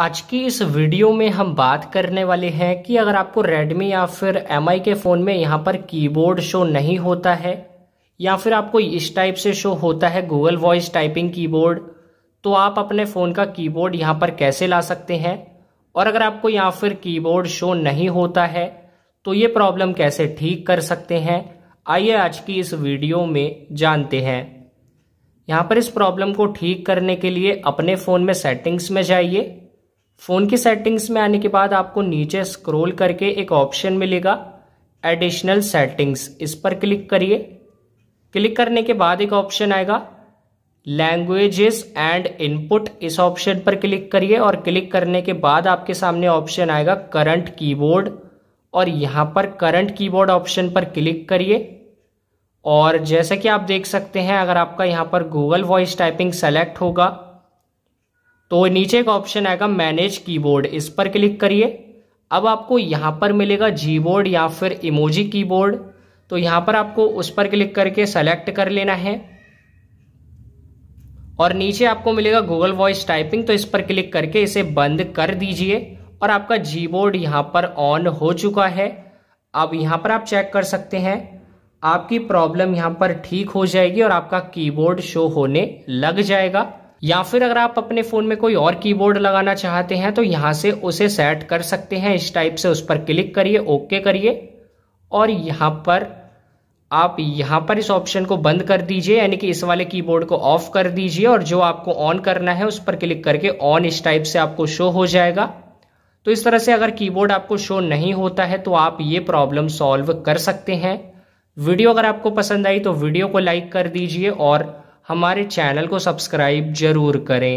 आज की इस वीडियो में हम बात करने वाले हैं कि अगर आपको Redmi या फिर एम के फ़ोन में यहाँ पर कीबोर्ड शो नहीं होता है या फिर आपको इस टाइप से शो होता है गूगल वॉइस टाइपिंग कीबोर्ड तो आप अपने फ़ोन का कीबोर्ड यहाँ पर कैसे ला सकते हैं और अगर आपको यहाँ फिर कीबोर्ड शो नहीं होता है तो ये प्रॉब्लम कैसे ठीक कर सकते हैं आइए आज की इस वीडियो में जानते हैं यहाँ पर इस प्रॉब्लम को ठीक करने के लिए अपने फ़ोन में सेटिंग्स में जाइए फ़ोन की सेटिंग्स में आने के बाद आपको नीचे स्क्रॉल करके एक ऑप्शन मिलेगा एडिशनल सेटिंग्स इस पर क्लिक करिए क्लिक करने के बाद एक ऑप्शन आएगा लैंग्वेजेस एंड इनपुट इस ऑप्शन पर क्लिक करिए और क्लिक करने के बाद आपके सामने ऑप्शन आएगा करंट कीबोर्ड और यहाँ पर करंट कीबोर्ड ऑप्शन पर क्लिक करिए और जैसा कि आप देख सकते हैं अगर आपका यहाँ पर गूगल वॉइस टाइपिंग सेलेक्ट होगा तो नीचे का ऑप्शन आएगा मैनेज कीबोर्ड इस पर क्लिक करिए अब आपको यहां पर मिलेगा जी बोर्ड या फिर इमोजी कीबोर्ड तो यहां पर आपको उस पर क्लिक करके सेलेक्ट कर लेना है और नीचे आपको मिलेगा गूगल वॉइस टाइपिंग तो इस पर क्लिक करके इसे बंद कर दीजिए और आपका जी बोर्ड यहां पर ऑन हो चुका है अब यहां पर आप चेक कर सकते हैं आपकी प्रॉब्लम यहां पर ठीक हो जाएगी और आपका कीबोर्ड शो होने लग जाएगा या फिर अगर आप अपने फ़ोन में कोई और कीबोर्ड लगाना चाहते हैं तो यहाँ से उसे सेट कर सकते हैं इस टाइप से उस पर क्लिक करिए ओके करिए और यहाँ पर आप यहाँ पर इस ऑप्शन को बंद कर दीजिए यानी कि इस वाले कीबोर्ड को ऑफ कर दीजिए और जो आपको ऑन करना है उस पर क्लिक करके ऑन इस टाइप से आपको शो हो जाएगा तो इस तरह से अगर कीबोर्ड आपको शो नहीं होता है तो आप ये प्रॉब्लम सॉल्व कर सकते हैं वीडियो अगर आपको पसंद आई तो वीडियो को लाइक कर दीजिए और हमारे चैनल को सब्सक्राइब जरूर करें